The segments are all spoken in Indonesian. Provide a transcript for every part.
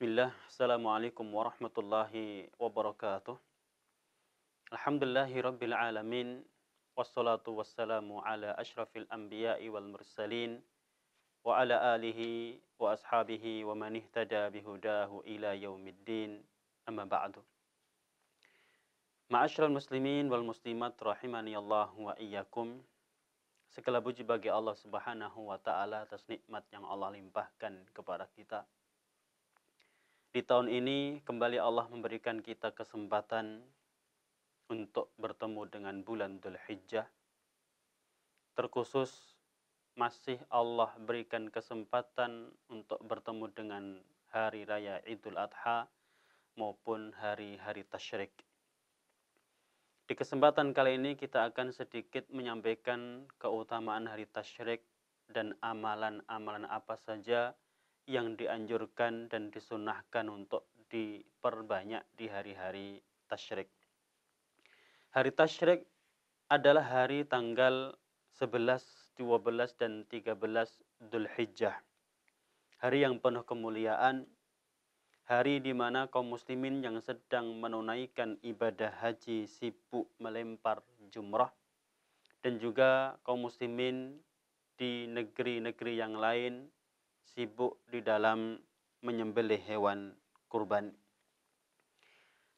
Bismillah, Assalamualaikum warahmatullahi wabarakatuh. Alhamdulillahi rabbil alamin. Wassalatu wassalamu ala ashrafil anbiya'i wal mursalin. Wa ala alihi wa ashabihi wa man ihtada bihudahu ila yaumiddin. Amma ba'du. Ma'ashral muslimin wal muslimat rahimani Allah wa iyyakum. Segala puji bagi Allah Subhanahu wa taala atas nikmat yang Allah limpahkan kepada kita di tahun ini kembali Allah memberikan kita kesempatan untuk bertemu dengan bulan Dhul Hijjah. Terkhusus masih Allah berikan kesempatan untuk bertemu dengan hari raya Idul Adha maupun hari-hari tasyrik. Di kesempatan kali ini kita akan sedikit menyampaikan keutamaan hari tasyrik dan amalan-amalan apa saja yang yang dianjurkan dan disunahkan untuk diperbanyak di hari-hari tasyrik. Hari tasyrik adalah hari tanggal 11, 12, dan 13 Dhul Hijjah. Hari yang penuh kemuliaan, hari di mana kaum muslimin yang sedang menunaikan ibadah haji sibuk melempar jumrah, dan juga kaum muslimin di negeri-negeri yang lain sibuk di dalam menyembelih hewan kurban.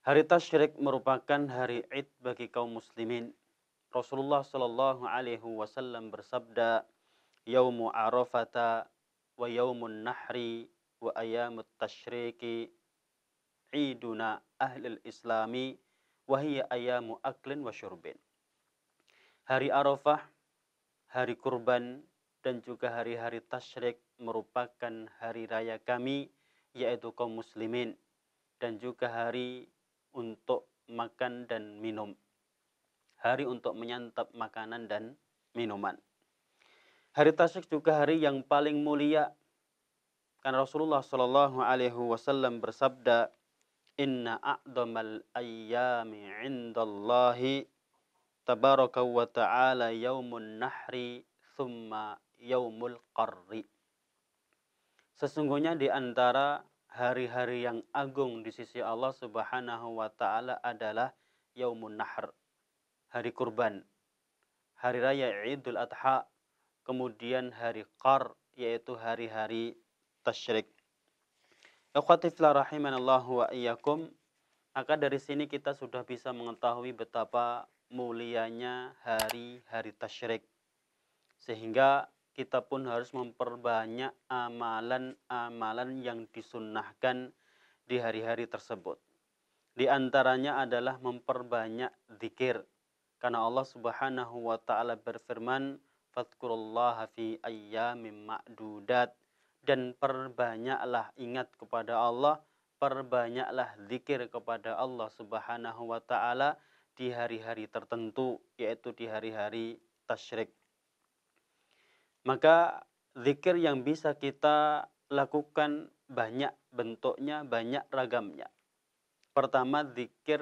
Hari Tashrik merupakan hari Id bagi kaum muslimin. Rasulullah Shallallahu alaihi wasallam bersabda, "Yaumu Arafata wa yaumun nahri wa ayyamut tasyriki iduna ahli islami wa hiya ayyamu aklin wa syurbin." Hari Arafah, hari kurban, dan juga hari-hari tasyrik merupakan hari raya kami yaitu kaum muslimin dan juga hari untuk makan dan minum. Hari untuk menyantap makanan dan minuman. Hari tasyrik juga hari yang paling mulia karena Rasulullah Shallallahu alaihi wasallam bersabda, "Inna a'dhamal ayyami 'indallahi tabaraka wa ta'ala yomun nahri thumma yaumul qarri. Sesungguhnya di antara hari-hari yang agung di sisi Allah Subhanahu wa taala adalah yaumun nahr, hari kurban, hari raya Idul Adha, kemudian hari qar yaitu hari-hari tasyrik. Ikhwati fillah wa iyyakum. Maka dari sini kita sudah bisa mengetahui betapa mulianya hari-hari tasyrik. Sehingga kita pun harus memperbanyak amalan-amalan yang disunnahkan di hari-hari tersebut. Di antaranya adalah memperbanyak zikir. Karena Allah Subhanahu wa taala berfirman, "Fadhkurullaha fi ayyamin ma'dudat." Dan perbanyaklah ingat kepada Allah, perbanyaklah zikir kepada Allah Subhanahu wa taala di hari-hari tertentu, yaitu di hari-hari tasyrik. Maka zikir yang bisa kita lakukan banyak bentuknya, banyak ragamnya. Pertama zikir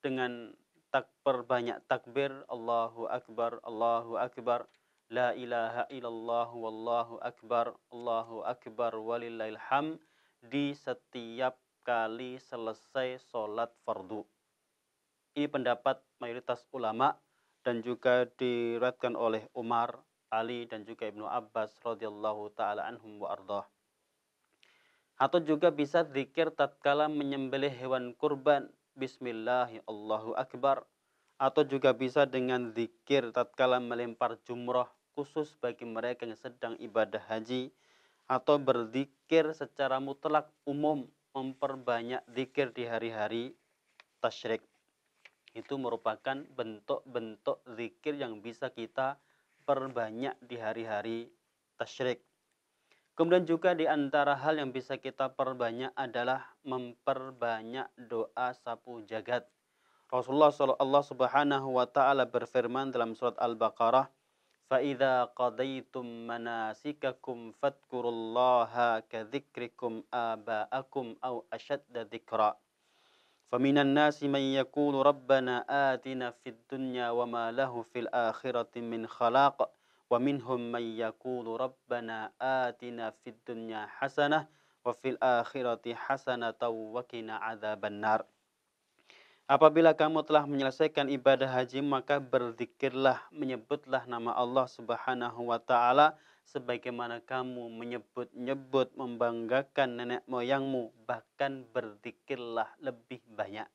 dengan takbir banyak takbir Allahu akbar Allahu akbar la ilaha illallah wallahu akbar Allahu akbar walillahil ham di setiap kali selesai sholat fardu. Ini pendapat mayoritas ulama dan juga diriwayatkan oleh Umar Ali dan juga Ibnu Abbas radhiyallahu taala anhum wa Atau juga bisa zikir tatkala menyembelih hewan kurban, bismillahi akbar. Atau juga bisa dengan zikir tatkala melempar jumrah khusus bagi mereka yang sedang ibadah haji atau berzikir secara mutlak umum memperbanyak zikir di hari-hari tasyrik. Itu merupakan bentuk-bentuk zikir yang bisa kita perbanyak di hari-hari tasyrik. Kemudian juga di antara hal yang bisa kita perbanyak adalah memperbanyak doa sapu jagat. Rasulullah Shallallahu Subhanahu wa taala berfirman dalam surat Al-Baqarah, idza qadaytum manasikakum fadhkurullaha kadzikrikum aba'akum aw ashadda dzikra." فمن الناس من يقول ربنا آتنا في الدنيا وما له في الآخرة من خلاق ومنهم من يقول ربنا آتنا في الدنيا حسنة وفي الآخرة حسنة وَقِنَا عذاب النار. Apabila kamu telah menyelesaikan ibadah haji, maka berzikirlah, menyebutlah nama Allah Subhanahu wa taala sebagaimana kamu menyebut-nyebut membanggakan nenek moyangmu, bahkan berzikirlah lebih banyak.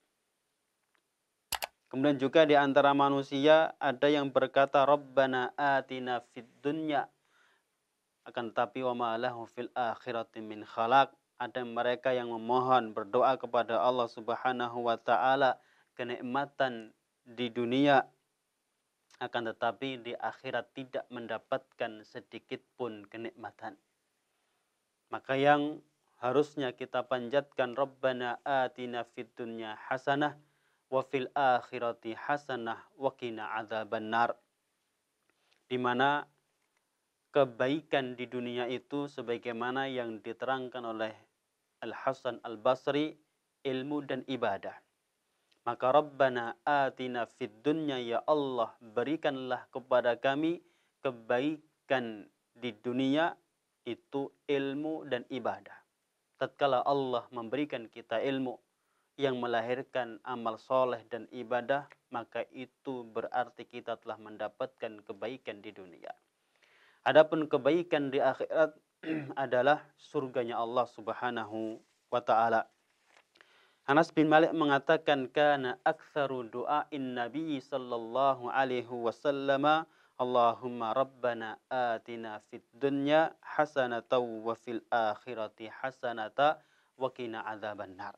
Kemudian juga di antara manusia ada yang berkata Rabbana atina fid dunya akan tetapi wa ma lahu fil akhirati min khalaq ada mereka yang memohon berdoa kepada Allah Subhanahu wa taala kenikmatan di dunia akan tetapi di akhirat tidak mendapatkan sedikit pun kenikmatan. Maka yang harusnya kita panjatkan Rabbana atina fid dunya hasanah wa fil akhirati hasanah wa qina adzabannar. Di mana kebaikan di dunia itu sebagaimana yang diterangkan oleh Al Hasan Al Basri ilmu dan ibadah. Maka Rabbana atina fid dunya ya Allah berikanlah kepada kami kebaikan di dunia itu ilmu dan ibadah. Tatkala Allah memberikan kita ilmu yang melahirkan amal soleh dan ibadah, maka itu berarti kita telah mendapatkan kebaikan di dunia. Adapun kebaikan di akhirat adalah surganya Allah Subhanahu wa taala. Anas bin Malik mengatakan kana aktsaru du'ain Nabi sallallahu alaihi wasallam Allahumma rabbana atina fid dunya hasanatan wa fil akhirati hasanata, wa qina adzabannar.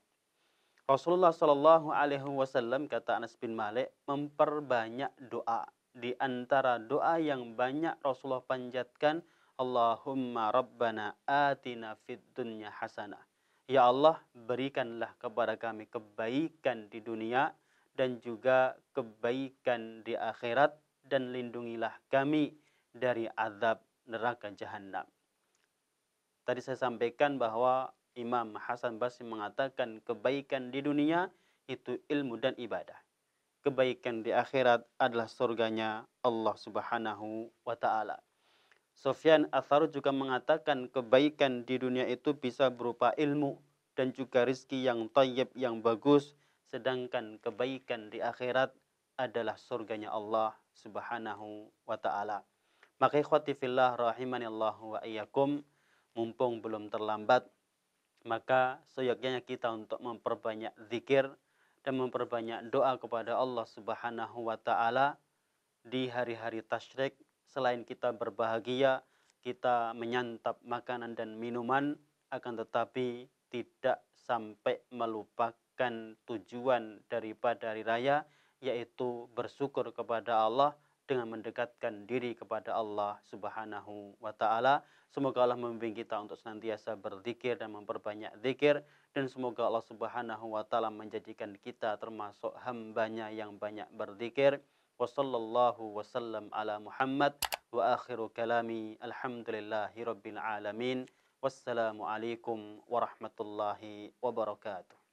Rasulullah Sallallahu Alaihi Wasallam kata Anas bin Malik memperbanyak doa di antara doa yang banyak Rasulullah panjatkan Allahumma rabbana atina fid dunya hasanah Ya Allah, berikanlah kepada kami kebaikan di dunia dan juga kebaikan di akhirat dan lindungilah kami dari azab neraka jahanam. Tadi saya sampaikan bahwa Imam Hasan Basri mengatakan kebaikan di dunia itu ilmu dan ibadah. Kebaikan di akhirat adalah surganya Allah Subhanahu wa taala. Sofyan Atharu juga mengatakan kebaikan di dunia itu bisa berupa ilmu dan juga rizki yang tayyib, yang bagus. Sedangkan kebaikan di akhirat adalah surganya Allah subhanahu wa ta'ala. Maka ikhwati fillah rahimanillahu wa iyakum, Mumpung belum terlambat, maka seyogyanya kita untuk memperbanyak zikir dan memperbanyak doa kepada Allah Subhanahu wa taala di hari-hari tashrik selain kita berbahagia, kita menyantap makanan dan minuman, akan tetapi tidak sampai melupakan tujuan daripada hari raya, yaitu bersyukur kepada Allah dengan mendekatkan diri kepada Allah Subhanahu wa taala. Semoga Allah membimbing kita untuk senantiasa berzikir dan memperbanyak zikir dan semoga Allah Subhanahu wa taala menjadikan kita termasuk hambanya yang banyak berzikir وصلى الله وسلم على محمد وآخر كلامي الحمد لله رب العالمين والسلام عليكم ورحمة الله وبركاته